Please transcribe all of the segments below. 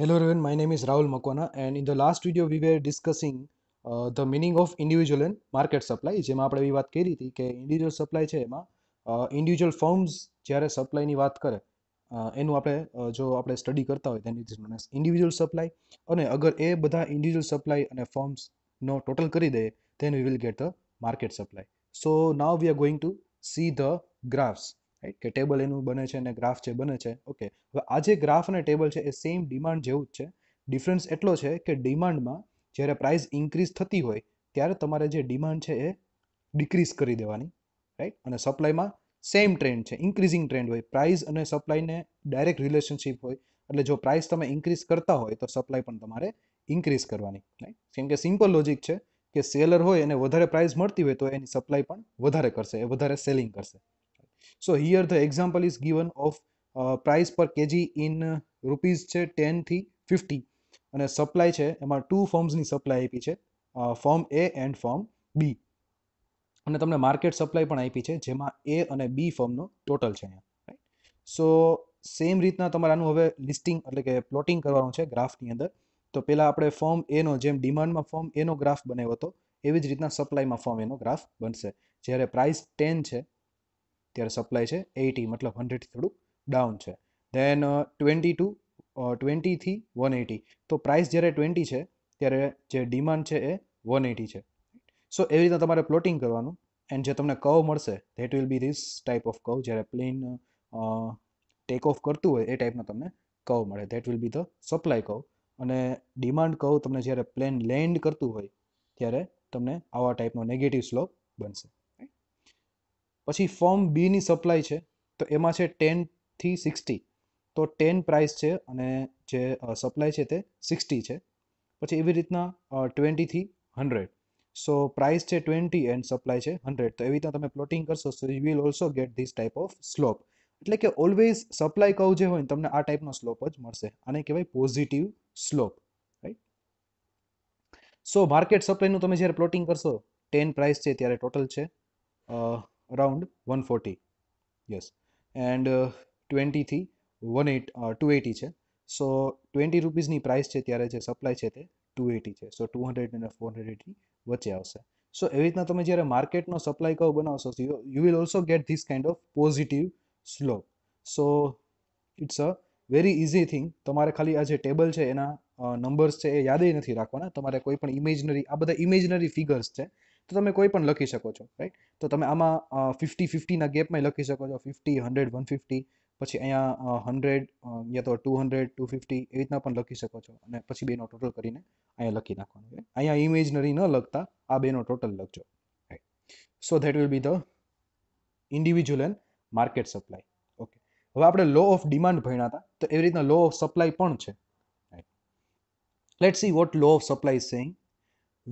Hello everyone, my name is Rahul Makwana and in the last video we were discussing uh, the meaning of individual and market supply જેમાં આપણે એવી વાત કરી હતી કે individual supply છે એમાં ઇન્ડિવિજ્યુઅલ ફર્મ્સ જ્યારે સપ્લાયની વાત કરે એનું આપણે જો આપણે સ્ટડી કરતા હોય દેન ઇન્ડિવિજ્યુઅલ સપ્લાય અને અગર એ બધા ઇન્ડિવિજ્યુઅલ સપ્લાય અને ફોર્મ્સનો ટોટલ કરી દઈએ then we will get the market supply so now we are going to see the graphs right કે ટેબલ એનું બને છે અને ગ્રાફ જે બને છે ઓકે હવે આ જે ગ્રાફ અને ટેબલ છે એ સેમ ડિમાન્ડ જેવું જ છે ડિફરન્સ એટલો છે કે ડિમાન્ડમાં જ્યારે પ્રાઇસ ઇન્ક્રીઝ થતી હોય ત્યારે તમારે જે ડિમાન્ડ છે એ ડિક્રીઝ કરી દેવાની રાઈટ અને સપ્લાયમાં સેમ ટ્રેન્ડ છે ઇન્ક્રીઝિંગ ટ્રેન્ડ હોય પ્રાઇસ અને સપ્લાયને ડાયરેક્ટ રિલેશનશિપ હોય એટલે જો પ્રાઇસ તમે ઇન્ક્રીઝ કરતા હોય તો સપ્લાય પણ તમારે ઇન્ક્રીઝ કરવાની રાઈટ કેમ કે સિમ્પલ લોજિક છે કે સેલર હોય એને વધારે પ્રાઇસ મળતી હોય તો એની સપ્લાય પણ વધારે કરશે એ વધારે સેલિંગ કરશે so here the example is given of uh, પર કેજી ઇન રૂપીઝ છે ટેનથી ફિફ્ટી અને સપ્લાય છે એમાં ટુ ફોર્મ્સની સપ્લાય આપી છે form A and form B અને તમને માર્કેટ સપ્લાય પણ આપી છે જેમાં એ અને બી ફોર્મનો ટોટલ છે અહીંયા રાઈટ સો સેમ રીતના તમારે આનું હવે લિસ્ટિંગ એટલે કે પ્લોટિંગ કરવાનું છે ગ્રાફની અંદર તો પહેલાં આપણે ફોર્મ એનો જેમ ડિમાન્ડમાં ફોર્મ એનો ગ્રાફ બનાવ્યો હતો એવી જ રીતના સપ્લાયમાં ફોર્મ એનો ગ્રાફ બનશે જ્યારે પ્રાઇસ ટેન છે ત્યારે સપ્લાય છે એટી મતલબ હંડ્રેડથી થોડુંક ડાઉન છે ધેન ટ્વેન્ટી ટુ ટ્વેન્ટીથી વન એટી તો પ્રાઇસ જ્યારે ટ્વેન્ટી છે ત્યારે જે ડિમાન્ડ છે એ વન એટી છે સો એવી રીતના તમારે પ્લોટિંગ કરવાનું એન્ડ જે તમને કવ મળશે that will be this type of curve જ્યારે પ્લેન ટેક ઓફ કરતું હોય એ ટાઈપનો તમને કવ મળે that will be the supply curve અને ડિમાન્ડ કવ તમને જ્યારે પ્લેન લેન્ડ કરતું હોય ત્યારે તમને આવા ટાઈપનો નેગેટિવ સ્લોપ બનશે પછી ફોર્મ બીની સપ્લાય છે તો એમાં છે ટેનથી સિક્સટી તો ટેન પ્રાઇસ છે અને જે સપ્લાય છે તે સિક્સટી છે પછી એવી રીતના ટ્વેન્ટીથી હંડ્રેડ સો પ્રાઇસ છે ટ્વેન્ટી એન્ડ સપ્લાય છે હંડ્રેડ તો એવી રીતના તમે પ્લોટિંગ કરશો so you will also get this type of slope એટલે કે ઓલવેઝ સપ્લાય કર્વ જે હોય ને તમને આ ટાઈપનો સ્લોપ જ મળશે આને કહેવાય positive slope right so market સપ્લાયનું તમે જ્યારે પ્લોટિંગ કરશો ટેન પ્રાઇસ છે ત્યારે ટોટલ છે around one forty yes and ટ્વેન્ટીથી વન એટ ટુ એટી છે સો ટ્વેન્ટી રૂપીઝની પ્રાઇસ છે ત્યારે જે સપ્લાય છે તે ટુ એટી છે સો ટુ હંડ્રેડ અને ફોર હંડ્રેડ એટી વચ્ચે આવશે સો એવી રીતના તમે જ્યારે માર્કેટનો સપ્લાય કર્વ બનાવશો you will also get this kind of positive slope so it's a very easy thing તમારે ખાલી આ જે ટેબલ છે એના નંબર્સ છે એ યાદ નથી રાખવાના તમારે કોઈ પણ ઇમેજનરી આ બધા ઇમેજનરી ફિગર્સ છે તો તમે કોઈ પણ લખી શકો છો રાઈટ તો તમે આમાં ફિફ્ટી ફિફ્ટીના ગેપમાં લખી શકો છો ફિફ્ટી હંડ્રેડ વન ફિફ્ટી પછી અહીંયા હંડ્રેડ યા તો ટુ હંડ્રેડ ટુ ફિફ્ટી એવી રીતના પણ લખી શકો છો અને પછી બેનો ટોટલ કરીને અહીંયા લખી નાખવાનું અહીંયા ઇમેજનરી ન લખતા આ બેનો ટોટલ લખજો right so that will be the individual and market supply okay હવે આપણે લો ઓફ ડિમાન્ડ ભણ્યા હતા તો એવી રીતના લો ઓફ સપ્લાય પણ છે right let see what law of supply is saying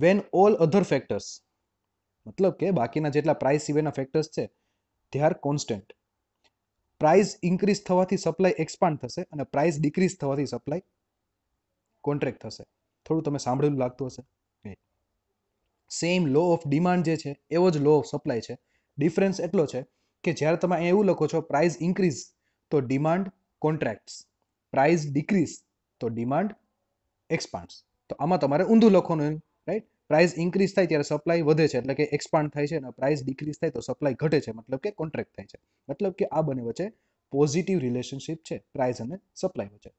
when all other factors મતલબ કે બાકીના જેટલા પ્રાઇસ સિવાયના ફેક્ટર્સ છે તે આર કોન્સ્ટન્ટ પ્રાઇસ ઇન્ક્રીઝ થવાથી સપ્લાય એક્સપાન્ડ થશે અને પ્રાઇસ ડિક્રીઝ થવાથી સપ્લાય કોન્ટ્રેક્ટ થશે થોડું તમે સાંભળેલું લાગતું હશે સેમ લો ઓફ ડિમાન્ડ જે છે એવો જ લો ઓફ સપ્લાય છે ડિફરન્સ એટલો છે કે જ્યારે તમે એવું લખો છો પ્રાઇસ ઇન્ક્રીઝ તો ડિમાન્ડ કોન્ટ્રાક્ટ્સ પ્રાઇસ ડિક્રીઝ તો ડિમાન્ડ એક્સપાન્ડ તો આમાં તમારે ઊંધું લખવાનું રાઈટ પ્રાઇસ ઇન્ક્રીઝ થાય ત્યારે સપ્લાય વધે છે એટલે કે એક્સપાન્ડ થાય છે અને પ્રાઇસ ડિક્રીઝ થાય તો સપ્લાય ઘટે છે મતલબ કે કોન્ટ્રાક્ટ થાય છે મતલબ કે આ બંને વચ્ચે પોઝિટિવ રિલેશનશિપ છે પ્રાઇસ અને સપ્લાય વચ્ચે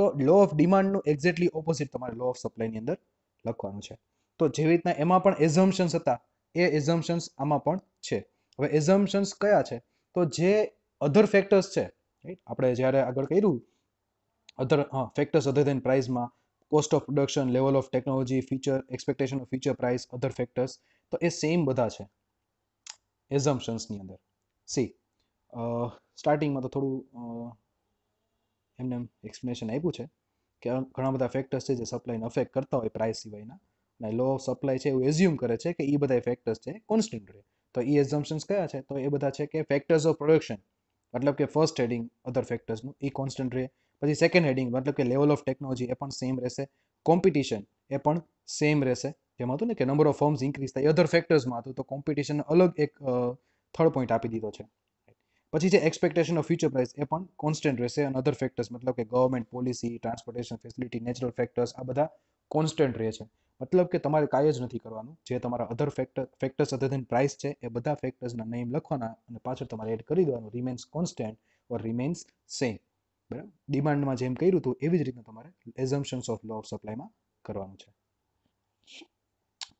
તો લો ઓફ ડિમાન્ડનું એક્ઝેક્ટલી ઓપોઝિટ તમારે લો ઓફ સપ્લાયની અંદર લખવાનું છે તો જેવી રીતના એમાં પણ એઝમ્પશન્સ હતા એ એઝમ્પશન્સ આમાં પણ છે હવે એઝમ્પશન્સ કયા છે તો જે અધર ફેક્ટર્સ છે રાઈટ આપણે જ્યારે આગળ કર્યું અધર હા ફેક્ટર્સ અધર ધેન પ્રાઇઝમાં cost of production level of technology feature expectation of future price other factors તો એ સેમ બધા છે એઝમ્પશન્સની અંદર સી સ્ટાર્ટિંગમાં તો થોડું એમને એમ એક્સપ્લેનેશન આપ્યું છે કે ઘણા બધા ફેક્ટર્સ છે જે સપ્લાયને અફેક્ટ કરતા હોય પ્રાઇસ સિવાયના અને લો ઓફ સપ્લાય છે એવું એઝ્યુમ કરે છે કે એ બધા ફેક્ટર્સ છે કોન્સ્ટન્ટ રહે તો એ એઝમ્પશન્સ કયા છે તો એ બધા છે કે ફેક્ટર્સ ઓફ પ્રોડક્શન મતલબ કે ફર્સ્ટ હેડિંગ અધર ફેક્ટર્સનું એ કોન્સ્ટન્ટ રહે પછી સેકન્ડ હેડિંગ મતલબ કે લેવલ ઓફ ટેકનોલોજી એ પણ સેમ રહેશે કોમ્પિટિશન એ પણ સેમ રહેશે જેમાં હતું ને કે નંબર ઓફ ફોર્મ્સ ઇન્ક્રીઝ થાય અધર ફેક્ટર્સમાં હતું તો કોમ્પિટિશન અલગ એક થર્ડ પોઈન્ટ આપી દીધો છે પછી જે એક્સપેક્ટેશન ઓફ ફ્યુચર પ્રાઇસ એ પણ કોન્સ્ટન્ટ રહેશે અને અધર ફેક્ટર્સ મતલબ કે government policy transportation facility natural factors આ બધા કોન્સ્ટન્ટ રહે છે મતલબ કે તમારે કાંઈ જ નથી કરવાનું જે તમારા other factor factors other than price છે એ બધા ફેક્ટર્સના નેમ લખવાના અને પાછળ તમારે એડ કરી દેવાનું remains constant or remains same બરાબર ડિમાન્ડમાં જેમ કર્યું હતું એવી જ રીતના તમારે એઝમ્પશન્સ ઓફ લો ઓફ સપ્લાયમાં કરવાનું છે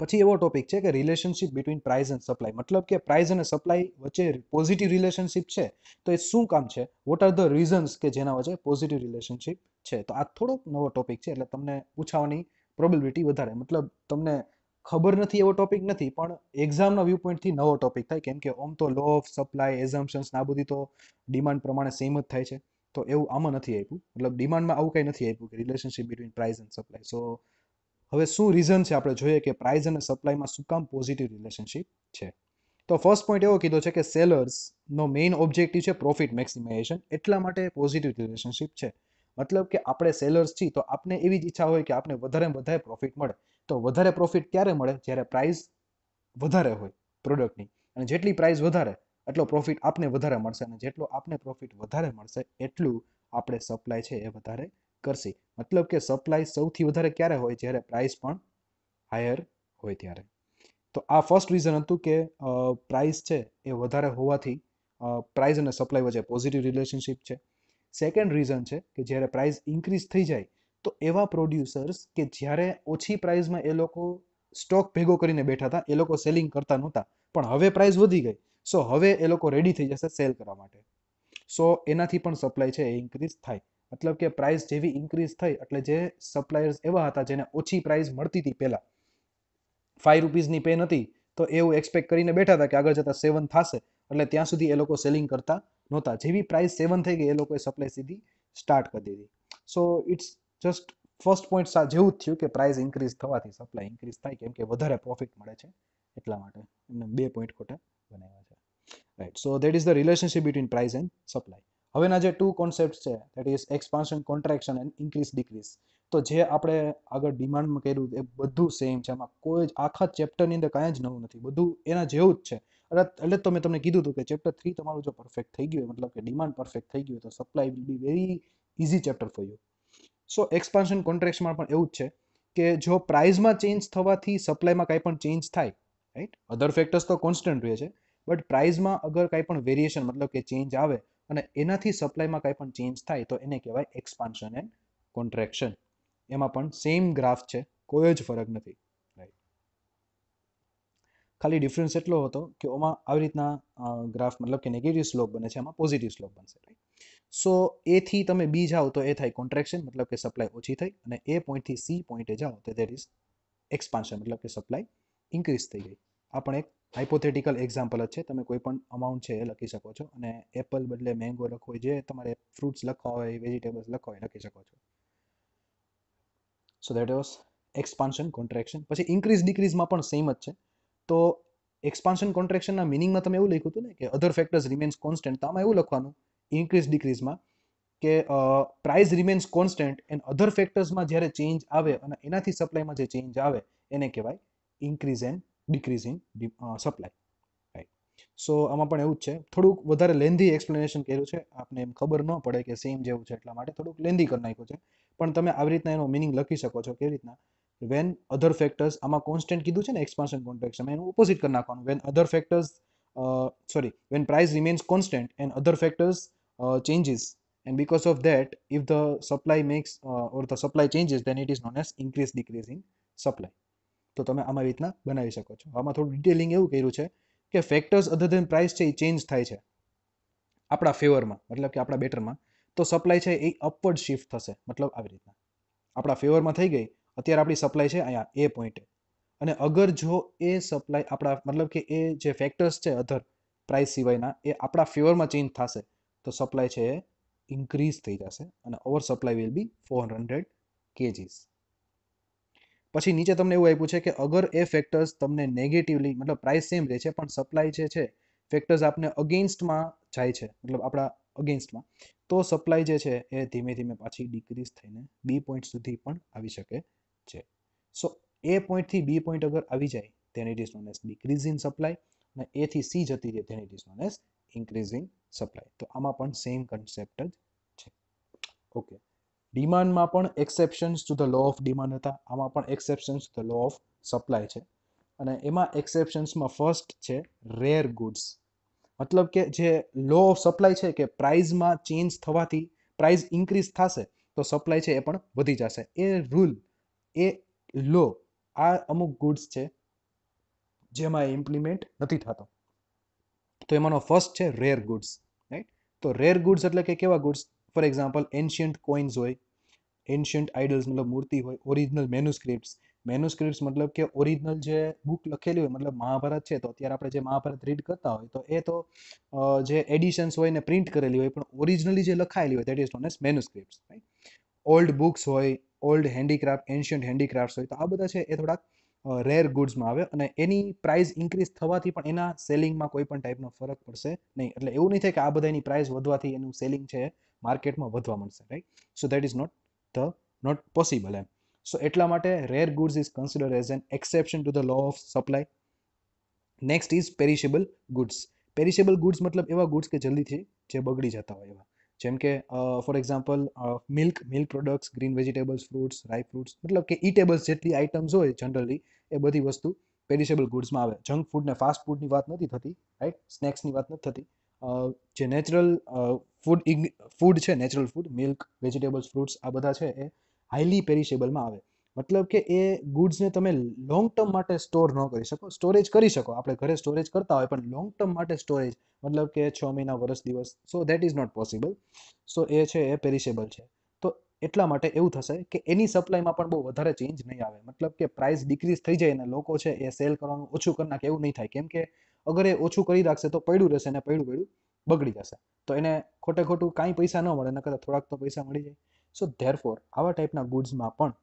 પછી એવો ટોપિક છે કે relationship between price and supply મતલબ કે પ્રાઇઝ અને સપ્લાય વચ્ચે પોઝિટિવ રિલેશનશિપ છે તો એ શું કામ છે વોટ આર ધ રીઝન્સ કે જેના વચ્ચે પોઝિટિવ રિલેશનશિપ છે તો આ થોડોક નવો ટોપિક છે એટલે તમને પૂછાવાની પ્રોબેબિલિટી વધારે મતલબ તમને ખબર નથી એવો ટોપિક નથી પણ એક્ઝામના વ્યૂ પોઈન્ટથી નવો ટોપિક થાય કેમ કે ઓમ તો લો ઓફ સપ્લાય એઝમ્પશન્સ આ બધી તો ડિમાન્ડ પ્રમાણે સેમ જ થાય છે તો એવું આમાં નથી આપ્યું મતલબ ડિમાન્ડમાં આવું કંઈ નથી આપ્યું કે relationship between price and supply so હવે શું રીઝન છે આપણે જોઈએ કે પ્રાઇઝ અને સપ્લાયમાં શું કામ પોઝિટિવ રિલેશનશિપ છે તો ફર્સ્ટ પોઈન્ટ એવો કીધો છે કે સેલર્સનો મેઇન ઓબ્જેક્ટિવ છે પ્રોફિટ મેક્સિમાઇઝેશન એટલા માટે પોઝિટિવ રિલેશનશિપ છે મતલબ કે આપણે સેલર્સ છીએ તો આપણે એવી જ ઈચ્છા હોય કે આપણે વધારે વધારે પ્રોફિટ મળે તો વધારે પ્રોફિટ ક્યારે મળે જ્યારે પ્રાઇઝ વધારે હોય પ્રોડક્ટની અને જેટલી પ્રાઇઝ વધારે એટલો પ્રોફિટ આપને વધારે મળશે અને જેટલો આપને પ્રોફિટ વધારે મળશે એટલું આપણે સપ્લાય છે એ વધારે કરશે મતલબ કે સપ્લાય સૌથી વધારે ક્યારે હોય જ્યારે પ્રાઇસ પણ હાયર હોય ત્યારે તો આ ફર્સ્ટ રીઝન હતું કે પ્રાઇસ છે એ વધારે હોવાથી પ્રાઇસ અને સપ્લાય વચ્ચે પોઝિટિવ રિલેશનશિપ છે સેકન્ડ રીઝન છે કે જ્યારે પ્રાઇસ ઇન્ક્રીઝ થઈ જાય તો એવા પ્રોડ્યુસર્સ કે જ્યારે ઓછી પ્રાઇસમાં એ લોકો સ્ટોક ભેગો કરીને બેઠા હતા એ લોકો સેલિંગ કરતા નહોતા પણ હવે પ્રાઇસ વધી ગઈ સો હવે એ લોકો રેડી થઈ જશે સેલ કરવા માટે સો એનાથી પણ સપ્લાય છે એ ઇન્ક્રીઝ થાય મતલબ કે પ્રાઇસ જેવી ઇન્ક્રીઝ થઈ એટલે જે સપ્લાયર્સ એવા હતા જેને ઓછી પ્રાઇસ મળતી હતી પહેલાં ફાઈવ રૂપીઝની પેન હતી તો એવું એક્સપેક્ટ કરીને બેઠા હતા કે આગળ જતાં સેવન થશે એટલે ત્યાં સુધી એ લોકો સેલિંગ કરતા નહોતા જેવી પ્રાઇસ સેવન થઈ ગઈ એ લોકોએ સપ્લાય સીધી સ્ટાર્ટ કરી દીધી so it's just first point જેવું જ થયું કે પ્રાઇસ ઇન્ક્રીઝ થવાથી સપ્લાય ઇન્ક્રીઝ થાય કેમ કે વધારે પ્રોફિટ મળે છે એટલા માટે એમને બે પોઈન્ટ ખોટા બનાવ્યા છે right so that is the relationship between price and supply હવેના જે ટુ કોન્સેપ્ટ છે that is expansion contraction and increase decrease તો જે આપણે આગળ ડિમાન્ડમાં કર્યું એ બધું સેમ છે એમાં કોઈ જ આખા ચેપ્ટરની અંદર કાંઈ જ નવું નથી બધું એના જેવું જ છે એટલે તો મેં તમને કીધું હતું કે ચેપ્ટર થ્રી તમારું જો પરફેક્ટ થઈ ગયું મતલબ કે ડિમાન્ડ પરફેક્ટ થઈ ગયું તો supply will be very easy chapter for you so expansion કોન્ટ્રેક્ટમાં પણ એવું જ છે કે જો પ્રાઇઝમાં ચેન્જ થવાથી સપ્લાયમાં કાંઈ પણ ચેન્જ થાય રાઈટ અધર ફેક્ટર્સ તો કોન્સ્ટન્ટ રહે છે બટ પ્રાઇઝમાં અગર કાંઈ પણ વેરિએશન મતલબ કે ચેન્જ આવે અને એનાથી સપ્લાયમાં કાંઈ પણ ચેન્જ થાય તો એને કહેવાય એક્સપાન્શન એન્ડ કોન્ટ્રેક્શન એમાં પણ સેમ ગ્રાફ છે કોઈ જ ફરક નથી રાઈટ ખાલી ડિફરન્સ એટલો હતો કે ઓમાં આવી રીતના ગ્રાફ મતલબ કે નેગેટિવ સ્લોપ બને છે એમાં પોઝિટિવ સ્લોપ બનશે રાઈટ સો એથી તમે બી જાઓ તો એ થાય કોન્ટ્રેક્શન મતલબ કે સપ્લાય ઓછી થઈ અને એ પોઈન્ટથી સી પોઈન્ટે જાઓ તો દેટ ઇઝ એક્સપાન્શન મતલબ કે સપ્લાય ઇન્ક્રીઝ થઈ ગઈ આ પણ એક હાઇપોથેટિકલ એક્ઝામ્પલ જ છે તમે કોઈ પણ અમાઉન્ટ છે એ લખી શકો છો અને એપલ બદલે મેંગો લખો હોય જે તમારે ફ્રૂટ્સ લખવા હોય વેજીટેબલ્સ લખવા હોય લખી શકો છો so that was expansion contraction પછી ઇન્ક્રીઝ ડિક્રીઝમાં પણ સેમ જ છે તો એક્સપાન્શન કોન્ટ્રેક્શનના મિનિંગમાં તમે એવું લખ્યું હતું ને કે અધર ફેક્ટર્સ રિમેન્સ કોન્સ્ટન્ટ તો આમાં એવું લખવાનું ઇન્ક્રીઝ ડિક્રીઝમાં કે price remains constant and other ફેક્ટર્સમાં જ્યારે ચેન્જ આવે અને એનાથી સપ્લાયમાં જે ચેન્જ આવે એને કહેવાય increase and decrease in supply right so આમાં પણ એવું જ છે થોડુંક વધારે લેન્ધી એક્સપ્લેનેશન કર્યું છે આપને એમ ખબર ન પડે કે સેમ જેવું છે એટલા માટે થોડુંક લેન્ધી કરી નાખ્યું છે પણ તમે આવી રીતના એનો મિનિંગ લખી શકો છો કેવી રીતના વેન અધર ફેક્ટર્સ આમાં કોન્સ્ટન્ટ કીધું છે ને એક્સપાન્શન કોન્ટ્રેક્શનમાં એનું ઓપોઝિટ કરી નાખવાનું when other factors sorry when price remains constant and other factors changes and because of that if the supply max or the supply supply changes it it known known as increase decrease in તો તમે આમાં રીતના બનાવી શકો છો આમાં થોડું detailing એવું કર્યું છે કે ફેક્ટર્સ અધર ધેન પ્રાઇસ છે એ ચેન્જ થાય છે આપણા ફેવરમાં મતલબ કે આપણા બેટરમાં તો સપ્લાય છે એ અપવર્ડ શિફ્ટ થશે મતલબ આવી રીતના આપણા ફેવરમાં થઈ ગઈ અત્યારે આપણી સપ્લાય છે અહીંયા એ પોઈન્ટે અને અગર જો એ સપ્લાય આપણા મતલબ કે એ જે ફેક્ટર્સ છે અધર પ્રાઇસ સિવાયના એ આપણા ફેવરમાં ચેન્જ થશે તો સપ્લાય છે એ ઇન્ક્રીઝ થઈ જશે અને over supply will be four hundred KGs પછી નીચે તમને એવું આપ્યું છે કે અગર એ ફેક્ટર્સ તમને નેગેટિવલી મતલબ પ્રાઇસ સેમ રહે છે પણ સપ્લાય જે છે ફેક્ટર્સ આપને અગેન્સ્ટમાં જાય છે મતલબ આપણા અગેન્સ્ટમાં તો સપ્લાય જે છે એ ધીમે ધીમે પાછી ડિક્રીઝ થઈને બી પોઈન્ટ સુધી પણ આવી શકે છે સો એ પોઈન્ટથી બી પોઈન્ટ અગર આવી જાય then it is known as decrease in supply અને એથી સી જતી રહે then it is known as increase in supply તો આમાં પણ સેમ કન્સેપ્ટ જ છે ઓકે ડિમાન્ડમાં પણ exceptions to the law of demand હતા આમાં પણ exceptions to the law of supply છે અને એમાં એક્સેપ્શન્સમાં ફર્સ્ટ છે રેર ગુડ્સ મતલબ કે જે લો ઓફ સપ્લાય છે કે પ્રાઇઝમાં ચેન્જ થવાથી પ્રાઇઝ ઇન્ક્રીઝ થશે તો સપ્લાય છે એ પણ વધી જશે એ રૂલ એ લો આ અમુક ગુડ્સ છે જેમાં ઇમ્પ્લિમેન્ટ નથી થતો તો એમાંનો ફર્સ્ટ છે રેર ગુડ્સ રાઈટ તો રેર ગુડ્સ એટલે કે કેવા goods for example ancient coins હોય એન્શિયન્ટ આઇડલ્સ મતલબ મૂર્તિ હોય ઓરિજિનલ મેનુસ્ક્રિપ્ટ્સ મેનુસ્ક્રિપ્ટ્સ મતલબ કે ઓરિજિનલ જે બુક લખેલી હોય મતલબ મહાભારત છે તો અત્યારે આપણે જે મહાભારત રીડ કરતા હોય તો એ તો જે એડિશન્સ હોય ને પ્રિન્ટ કરેલી હોય પણ ઓરિજિનલી જે લખાયેલી હોય that is known as manuscripts right old books હોય ઓલ્ડ હેન્ડીક્રાફ્ટ એન્શિયન્ટ હેન્ડીક્રાફ્ટ હોય તો આ બધા છે એ થોડાક રેર ગુડ્સમાં આવે અને એની પ્રાઇસ ઇન્ક્રીઝ થવાથી પણ એના સેલિંગમાં કોઈ પણ ટાઈપનો ફરક પડશે નહીં એટલે એવું નહીં થાય કે આ બધાની પ્રાઇસ વધવાથી એનું સેલિંગ છે માર્કેટમાં વધવા મળશે right so that is not the not possible એમ સો એટલા માટે rare goods is consider as an exception to the law of supply next is perishable goods perishable goods મતલબ એવા ગુડ્સ કે જલ્દીથી જે બગડી જતા હોય એવા જેમ કે for example milk milk products green vegetables fruits dry fruits મતલબ કે ઇટેબલ્સ જેટલી આઇટમ્સ હોય જનરલી એ બધી વસ્તુ પેરિશેબલ ગુડ્સમાં આવે જંક ફૂડ ને ફાસ્ટ ફૂડની વાત નથી થતી રાઈટ સ્નેક્સની વાત નથી થતી જે નેચરલ ફૂડ ફૂડ છે natural food milk vegetables fruits આ બધા છે એ હાઈલી પેરિશેબલમાં આવે મતલબ કે એ ગુડ્સને તમે લોંગ ટર્મ માટે સ્ટોર ન કરી શકો સ્ટોરેજ કરી શકો આપણે ઘરે સ્ટોરેજ કરતા હોય પણ લોંગ ટર્મ માટે સ્ટોરેજ મતલબ કે છ મહિના વર્ષ દિવસ so that is not possible so એ છે એ પેરિશેબલ છે તો એટલા માટે એવું થશે કે એની સપ્લાયમાં પણ બહુ વધારે ચેન્જ નહીં આવે મતલબ કે પ્રાઇસ ડિક્રીઝ થઈ જાય અને લોકો છે એ સેલ કરવાનું ઓછું કરી નાખે એવું નહીં થાય કેમ કે અગર એ ઓછું કરી રાખશે તો પડ્યું રહેશે અને પડ્યું પડ્યું બગડી જશે તો એને ખોટે ખોટું કાંઈ પૈસા ન મળે એના કરતાં થોડાક તો પૈસા મળી જાય સો ધેરફોર આવા ટાઈપના ગુડ્સમાં પણ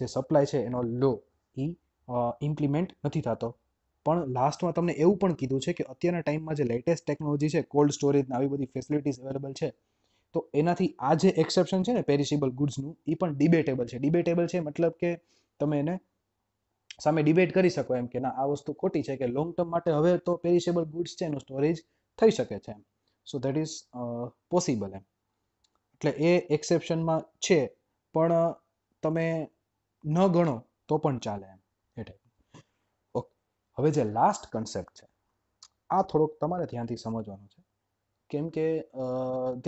જે સપ્લાય છે એનો લો એ ઇમ્પ્લિમેન્ટ નથી થતો પણ લાસ્ટમાં તમને એવું પણ કીધું છે કે અત્યારના ટાઈમમાં જે લેટેસ્ટ ટેકનોલોજી છે કોલ્ડ સ્ટોરેજ આવી બધી ફેસિલિટીઝ અવેલેબલ છે તો એનાથી આ જે એક્સેપ્શન છે ને પેરિશેબલ ગુડ્સનું એ પણ ડિબેટેબલ છે ડિબેટેબલ છે મતલબ કે તમે એને સામે ડિબેટ કરી શકો એમ કે ના આ વસ્તુ ખોટી છે કે લોંગ ટર્મ માટે હવે તો પેરિશેબલ ગુડ્સ છે એનું સ્ટોરેજ થઈ શકે છે સો દેટ ઇઝ પોસિબલ એમ એટલે એ એક્સેપ્શનમાં છે પણ તમે ન ગણો તો પણ ચાલે એમ એ ઓકે હવે જે લાસ્ટ કન્સેપ્ટ છે આ થોડોક તમારે ધ્યાનથી સમજવાનું છે કેમ કે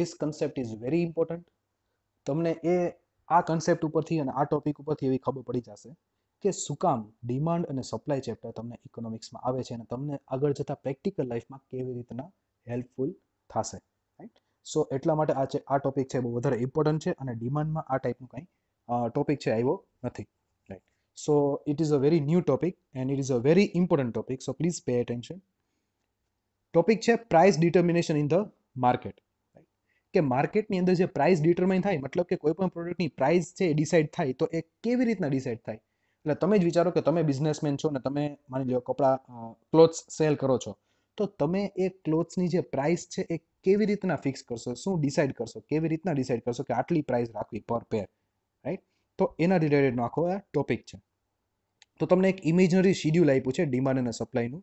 this concept is very important તમને એ આ કન્સેપ્ટ ઉપરથી અને આ ટોપિક ઉપરથી એવી ખબર પડી જશે કે શું કામ ડિમાન્ડ અને સપ્લાય ચેપ્ટર તમને ઇકોનોમિક્સમાં આવે છે અને તમને આગળ જતા પ્રેક્ટિકલ લાઈફમાં કેવી રીતના હેલ્પફુલ થશે રાઈટ સો એટલા માટે આ છે આ ટોપિક છે બહુ વધારે ઇમ્પોર્ટન્ટ છે અને ડિમાન્ડમાં આ ટાઈપનું કંઈ ટોપિક છે આવ્યો નથી right so it is a very new topic and it is a very important topic so please pay attention topic છે price determination in the market કે માર્કેટની અંદર જે પ્રાઇસ ડિટરમાઇન થાય મતલબ કે કોઈ પણ પ્રોડક્ટની પ્રાઇસ છે એ ડિસાઇડ થાય તો એ કેવી રીતના ડિસાઇડ થાય એટલે તમે જ વિચારો કે તમે બિઝનેસમેન છો ને તમે માની લો કપડાં ક્લોથ્સ સેલ કરો છો તો તમે એ ક્લોથ્સની જે પ્રાઇસ છે એ કેવી રીતના ફિક્સ કરશો શું ડિસાઇડ કરશો કેવી રીતના ડિસાઇડ કરશો કે આટલી પ્રાઇસ રાખવી પર પેર રાઈટ તો એના રિલેટેડનો આખો આ ટોપિક છે તો તમને એક ઇમેજનરી શિડ્યુલ આપ્યું છે ડિમાન્ડ અને સપ્લાયનું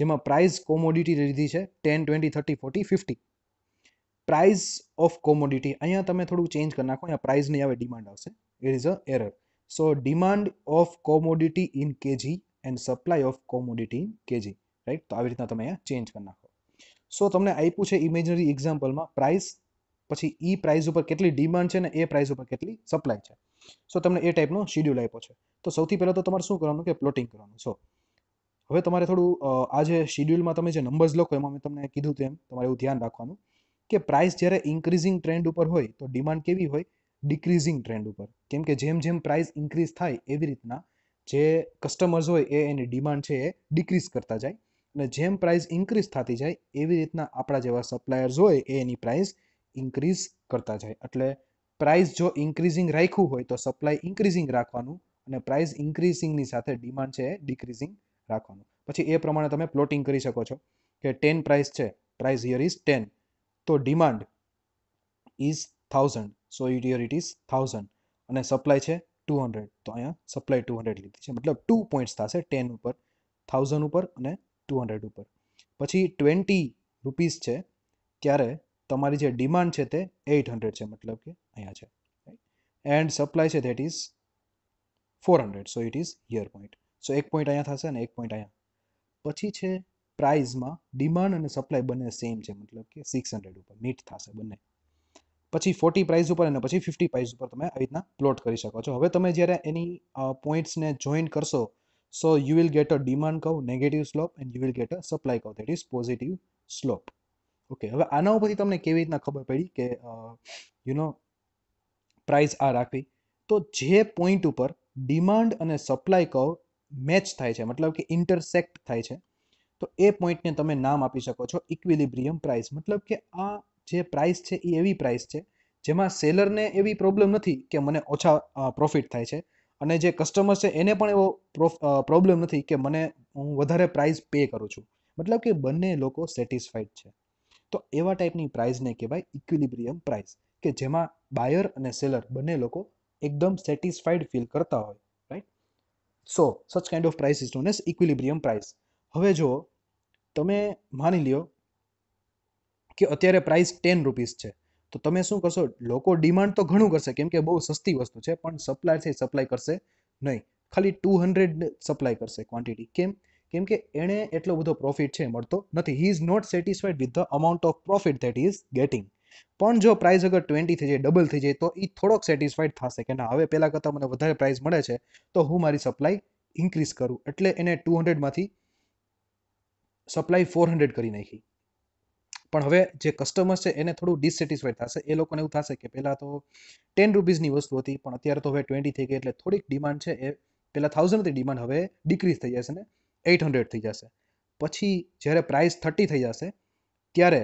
જેમાં પ્રાઇસ કોમોડિટી લીધી છે ten twenty thirty forty fifty price of commodity અહીંયા તમે થોડું ચેન્જ કરી નાખો અહીંયા પ્રાઇઝ નહીં આવે ડિમાન્ડ આવશે it is a error so demand of commodity in KG and supply of commodity in KG right તો આવી રીતના તમે અહીંયા ચેન્જ કરી નાખો સો તમને આપ્યું છે ઇમેજનરી એક્ઝામ્પલમાં પ્રાઇસ પછી ઈ પ્રાઇસ ઉપર કેટલી ડિમાન્ડ છે ને એ પ્રાઇસ ઉપર કેટલી સપ્લાય છે સો તમને એ ટાઈપનો શેડ્યુલ આપ્યો છે તો સૌથી પહેલાં તો તમારે શું કરવાનું કે પ્લોટિંગ કરવાનું સો હવે તમારે થોડું આ જે શેડ્યુલમાં તમે જે નંબર્સ લખો એમાં મેં તમને કીધું તેમ તમારે એવું ધ્યાન રાખવાનું કે પ્રાઇસ જ્યારે ઇન્ક્રીઝિંગ ટ્રેન્ડ ઉપર હોય તો ડિમાન્ડ કેવી હોય ડિક્રીઝિંગ ટ્રેન્ડ ઉપર કેમ કે જેમ જેમ પ્રાઇસ ઇન્ક્રીઝ થાય એવી રીતના જે કસ્ટમર્સ હોય એ એની ડિમાન્ડ છે એ ડિક્રીઝ કરતા જાય અને જેમ પ્રાઇસ ઇન્ક્રીઝ થતી જાય એવી રીતના આપણા જેવા સપ્લાયર્સ હોય એ એની પ્રાઇસ ઇન્ક્રીઝ કરતા જાય એટલે પ્રાઇસ જો ઇન્ક્રીઝિંગ રાખ્યું હોય તો સપ્લાય ઇન્ક્રીઝિંગ રાખવાનું અને પ્રાઇસ ઇન્ક્રીઝિંગની સાથે ડિમાન્ડ છે એ ડિક્રીઝિંગ રાખવાનું પછી એ પ્રમાણે તમે પ્લોટિંગ કરી શકો છો કે ટેન પ્રાઇસ છે પ્રાઇસ હિયર ઇઝ ટેન તો demand is thousand so here it is thousand અને સપ્લાય છે ટુ હંડ્રેડ તો અહીંયા સપ્લાય ટુ હંડ્રેડ લીધી છે મતલબ ટુ પોઈન્ટ્સ થશે ટેન ઉપર થાઉઝન્ડ ઉપર અને ટુ હંડ્રેડ ઉપર પછી ટ્વેન્ટી રૂપીસ છે ત્યારે તમારી જે ડિમાન્ડ છે તે એઇટ હંડ્રેડ છે મતલબ કે અહીંયા છે એન્ડ સપ્લાય છે that is four hundred so it is your point so એક પોઈન્ટ અહીંયા થશે અને એક પોઈન્ટ અહીંયા પછી છે પ્રાઇઝમાં ડિમાન્ડ અને સપ્લાય બંને સેમ છે મતલબ કે સિક્સ હંડ્રેડ ઉપર મીટ થશે બંને પછી ફોર્ટી પ્રાઇઝ ઉપર અને પછી ફિફ્ટી પ્રાઇસ ઉપર તમે આવી રીતના પ્લોટ કરી શકો છો હવે તમે જ્યારે એની પોઈન્ટ્સને જોઈન કરશો So you will get a demand curve negative slope and you will get a supply curve that is positive slope. Okay હવે આના ઉપરથી તમને કેવી રીતના ખબર પડી કે યુ નો પ્રાઇસ આ રાખવી તો જે પોઈન્ટ ઉપર ડિમાન્ડ અને સપ્લાય કર્વ મેચ થાય છે મતલબ કે ઇન્ટરસેક્ટ થાય છે તો એ પોઈન્ટને તમે નામ આપી શકો છો ઇક્વિલિબ્રિયમ પ્રાઇસ મતલબ કે આ જે પ્રાઇસ છે એ એવી પ્રાઇસ છે જેમાં સેલરને એવી પ્રોબ્લેમ નથી કે મને ઓછા પ્રોફિટ થાય છે અને જે કસ્ટમર છે એને પણ એવો પ્રોબ્લેમ નથી કે મને હું વધારે પ્રાઇઝ પે કરું છું મતલબ કે બંને લોકો સેટિસ્ફાઈડ છે તો એવા ટાઈપની પ્રાઇઝને કહેવાય ઇક્વિલિબ્રિયમ પ્રાઇઝ કે જેમાં બાયર અને સેલર બંને લોકો એકદમ સેટિસ્ફાઈડ ફીલ કરતા હોય right so such kind of price is known as equilibrium price હવે જુઓ તમે માની લ્યો કે અત્યારે પ્રાઇસ ટેન રૂપીસ છે તો તમે શું કરશો લોકો ડિમાન્ડ તો ઘણું કરશે કેમ કે બહુ સસ્તી વસ્તુ છે પણ સપ્લાય છે સપ્લાય કરશે નહીં ખાલી ટુ હંડ્રેડ સપ્લાય કરશે ક્વોન્ટિટી કેમ કેમ કે એણે એટલો બધો પ્રોફિટ છે મળતો નથી he is not satisfied with the amount of profit that is getting પણ જો પ્રાઇઝ અગર ટ્વેન્ટી થઈ જાય ડબલ થઈ જાય તો એ થોડોક સેટિસ્ફાઈડ થશે કે ના હવે પહેલાં કરતાં મને વધારે પ્રાઇઝ મળે છે તો હું મારી સપ્લાય ઇન્ક્રીઝ કરું એટલે એને ટુ હંડ્રેડમાંથી સપ્લાય ફોર હંડ્રેડ કરી નાખી પણ હવે જે કસ્ટમર્સ છે એને થોડું ડિસસેટિસ્ફાઈડ થશે એ લોકોને એવું થશે કે પહેલાં તો ટેન રૂપીઝની વસ્તુ હતી પણ અત્યારે તો હવે ટ્વેન્ટી થઈ ગઈ એટલે થોડીક ડિમાન્ડ છે એ પહેલાં થાઉઝન્ડથી ડિમાન્ડ હવે ડિક્રીઝ થઈ જશે ને એઇટ હંડ્રેડ થઈ જશે પછી જ્યારે પ્રાઇસ થર્ટી થઈ જશે ત્યારે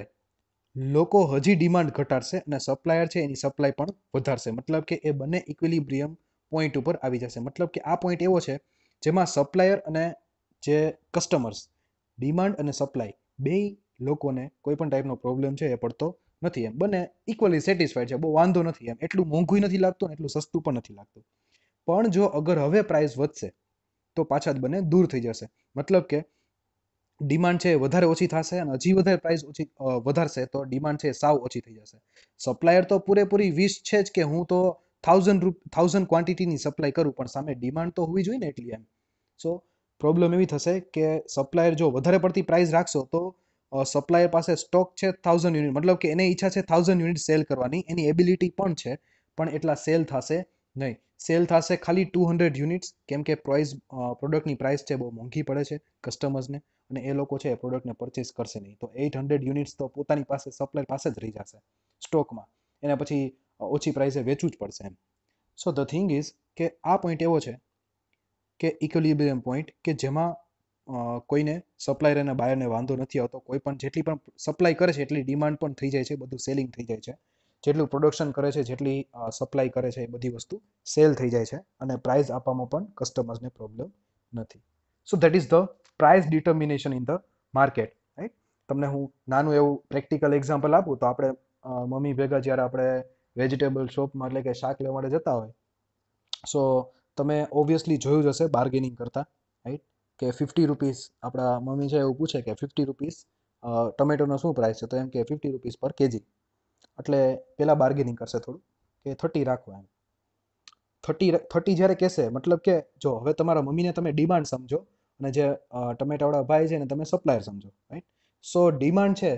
લોકો હજી ડિમાન્ડ ઘટાડશે અને સપ્લાયર છે એની સપ્લાય પણ વધારશે મતલબ કે એ બંને ઇક્વિલિબ્રિયમ પોઈન્ટ ઉપર આવી જશે મતલબ કે આ પોઈન્ટ એવો છે જેમાં સપ્લાયર અને જે કસ્ટમર્સ ડિમાન્ડ અને સપ્લાય બે લોકોને કોઈ પણ ટાઈપનો પ્રોબ્લેમ છે એ પડતો નથી એમ બંને ઇક્વલી સેટિસ્ફાઈડ છે બહુ વાંધો નથી એમ એટલું મોંઘું નથી લાગતું એટલું સસ્તું પણ નથી લાગતું પણ જો અગર હવે પ્રાઇસ વધશે તો પાછા બંને દૂર થઈ જશે મતલબ કે ડિમાન્ડ છે વધારે ઓછી થશે અને હજી વધારે પ્રાઇસ ઓછી વધારશે તો ડિમાન્ડ છે સાવ ઓછી થઈ જશે સપ્લાયર તો પૂરેપૂરી વિશ છે જ કે હું તો થાઉઝન્ડ રૂપ થાઉઝન્ડ ક્વોન્ટિટીની સપ્લાય કરું પણ સામે ડિમાન્ડ તો હોવી જોઈએ ને એટલી એમ સો પ્રોબ્લેમ એવી થશે કે સપ્લાયર જો વધારે પડતી પ્રાઇસ રાખશો તો સપ્લાયર પાસે સ્ટોક છે થાઉઝન્ડ યુનિટ મતલબ કે એને ઈચ્છા છે થાઉઝન્ડ યુનિટ સેલ કરવાની એની એબિલિટી પણ છે પણ એટલા સેલ થશે નહીં સેલ થશે ખાલી ટુ હંડ્રેડ યુનિટ્સ કેમ કે પ્રાઇસ પ્રોડક્ટની પ્રાઇસ છે બહુ મોંઘી પડે છે કસ્ટમર્સને અને એ લોકો છે એ પ્રોડક્ટને પરચેસ કરશે નહીં તો એઇટ હંડ્રેડ યુનિટ્સ તો પોતાની પાસે સપ્લાયર પાસે જ રહી જશે સ્ટોકમાં એને પછી ઓછી પ્રાઇસે વેચવું જ પડશે એમ સો ધ થિંગ ઇઝ કે આ પોઈન્ટ એવો છે કે ઇક્વિલિબ્રિયમ પોઈન્ટ કે જેમાં કોઈને સપ્લાયર અને બાયરને વાંધો નથી આવતો કોઈ પણ જેટલી પણ સપ્લાય કરે છે એટલી ડિમાન્ડ પણ થઈ જાય છે બધું સેલિંગ થઈ જાય છે જેટલું પ્રોડક્શન કરે છે જેટલી સપ્લાય કરે છે એ બધી વસ્તુ સેલ થઈ જાય છે અને પ્રાઇઝ આપવામાં પણ કસ્ટમર્સને પ્રોબ્લેમ નથી so that is the price determination in the market right તમને હું નાનું એવું પ્રેક્ટિકલ એક્ઝામ્પલ આપું તો આપણે મમ્મી ભેગા જ્યારે આપણે વેજીટેબલ શોપમાં એટલે કે શાક લેવા માટે જતા હોય સો તમે ઓબ્વિયસલી જોયું જ હશે બાર્ગેનિંગ કરતા રાઈટ કે ફિફ્ટી રૂપીસ આપણા મમ્મી છે એવું પૂછે કે ફિફ્ટી રૂપીસ ટમેટોનો શું પ્રાઇસ છે તો એમ કે ફિફ્ટી રૂપીસ પર કેજી એટલે પહેલાં બાર્ગેનિંગ કરશે થોડું કે થર્ટી રાખો એમ થર્ટી થર્ટી જ્યારે કહેશે મતલબ કે જો હવે તમારા મમ્મીને તમે ડિમાન્ડ સમજો અને જે ટમેટાવાળા ભાઈ છે એને તમે સપ્લાયર સમજો રાઈટ સો ડિમાન્ડ છે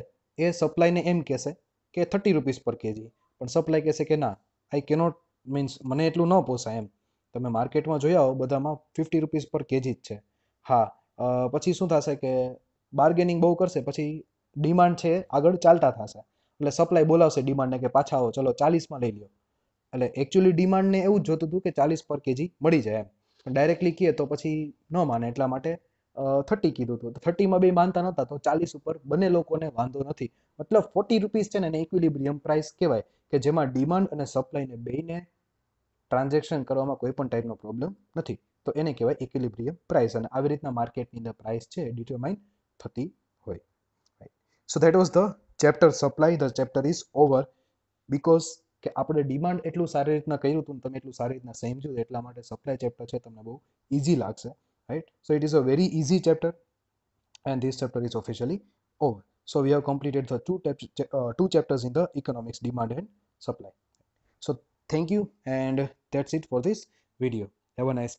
એ સપ્લાયને એમ કહેશે કે થર્ટી રૂપીસ પર કેજી પણ સપ્લાય કહેશે કે ના આઈ કેનોટ મીન્સ મને એટલું ન પોસાય એમ તમે માર્કેટમાં જોયા હો બધામાં ફિફ્ટી રૂપીસ પર કેજી જ છે હા પછી શું થશે કે બાર્ગેનિંગ બહુ કરશે પછી ડિમાન્ડ છે આગળ ચાલતા થશે એટલે સપ્લાય બોલાવશે ડિમાન્ડને કે પાછા આવો ચલો ચાલીસમાં લઈ લો એટલે એકચ્યુઅલી ડિમાન્ડને એવું જ જોતું હતું કે ચાલીસ પર કેજી મળી જાય એમ પણ ડાયરેક્ટલી કહીએ તો પછી ન માને એટલા માટે થર્ટી કીધું હતું થર્ટીમાં બે માનતા નહોતા તો ચાલીસ ઉપર બંને લોકોને વાંધો નથી મતલબ ફોર્ટી રૂપીસ છે ને એને ઇક્વિલિબ્રિયમ પ્રાઇસ કહેવાય કે જેમાં ડિમાન્ડ અને સપ્લાયને બેને ટ્રાન્ઝેક્શન કરવામાં કોઈ પણ ટાઈપનો પ્રોબ્લેમ નથી તો એને કહેવાય ઇક્વિલિબ્રિયમ પ્રાઇસ અને આવી રીતના માર્કેટની અંદર પ્રાઇસ છે ડિટરમાઇન થતી હોય so that was the chapter supply the chapter is over because કે આપણે ડિમાન્ડ એટલું સારી રીતના કર્યું હતું તમે એટલું સારી રીતના સમજો એટલા માટે સપ્લાય ચેપ્ટર છે તમને બહુ ઇઝી લાગશે right so it is a very easy chapter and this chapter is officially over so we have completed the two, two chapters in in the economics demand and supply. So thank you and that's it for this video. Have a nice